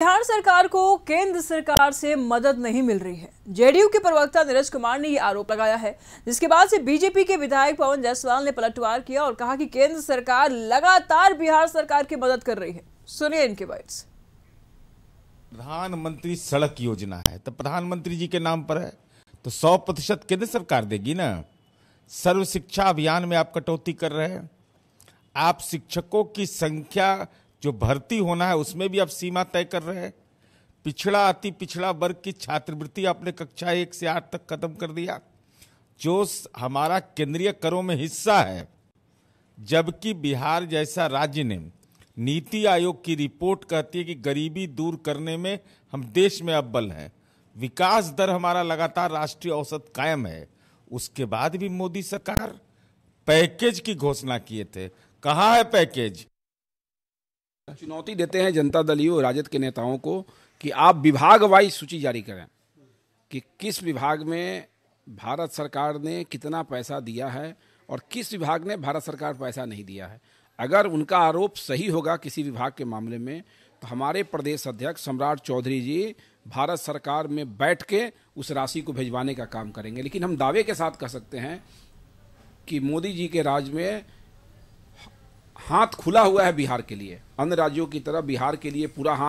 बिहार सरकार को केंद्र सरकार से मदद नहीं मिल रही है जेडीयू के प्रवक्ता नीरज कुमार ने यह आरोप लगाया है जिसके बाद से बीजेपी के विधायक पवन जायसवाल ने पलटवार किया और कहा कि केंद्र सरकार लगातार बिहार सरकार की मदद कर रही है सुनिए इनके बाइट प्रधानमंत्री सड़क योजना है तो प्रधानमंत्री जी के नाम पर है तो सौ प्रतिशत केंद्र सरकार देगी ना सर्व शिक्षा अभियान में आप कटौती कर रहे हैं आप शिक्षकों की संख्या जो भर्ती होना है उसमें भी आप सीमा तय कर रहे हैं पिछड़ा अति पिछड़ा वर्ग की छात्रवृत्ति आपने कक्षा एक से आठ तक खत्म कर दिया जो हमारा केंद्रीय करों में हिस्सा है जबकि बिहार जैसा राज्य ने नीति आयोग की रिपोर्ट कहती है कि गरीबी दूर करने में हम देश में अव्वल हैं विकास दर हमारा लगातार राष्ट्रीय औसत कायम है उसके बाद भी मोदी सरकार पैकेज की घोषणा किए थे कहाँ है पैकेज चुनौती देते हैं जनता दल यू राजद के नेताओं को कि आप विभाग वाइज सूची जारी करें कि किस विभाग में भारत सरकार ने कितना पैसा दिया है और किस विभाग ने भारत सरकार पैसा नहीं दिया है अगर उनका आरोप सही होगा किसी विभाग के मामले में तो हमारे प्रदेश अध्यक्ष सम्राट चौधरी जी भारत सरकार में बैठ के उस राशि को भिजवाने का काम करेंगे लेकिन हम दावे के साथ कह सकते हैं कि मोदी जी के राज में हाथ खुला हुआ है बिहार के लिए अन्य राज्यों की तरह बिहार के लिए पूरा हाथ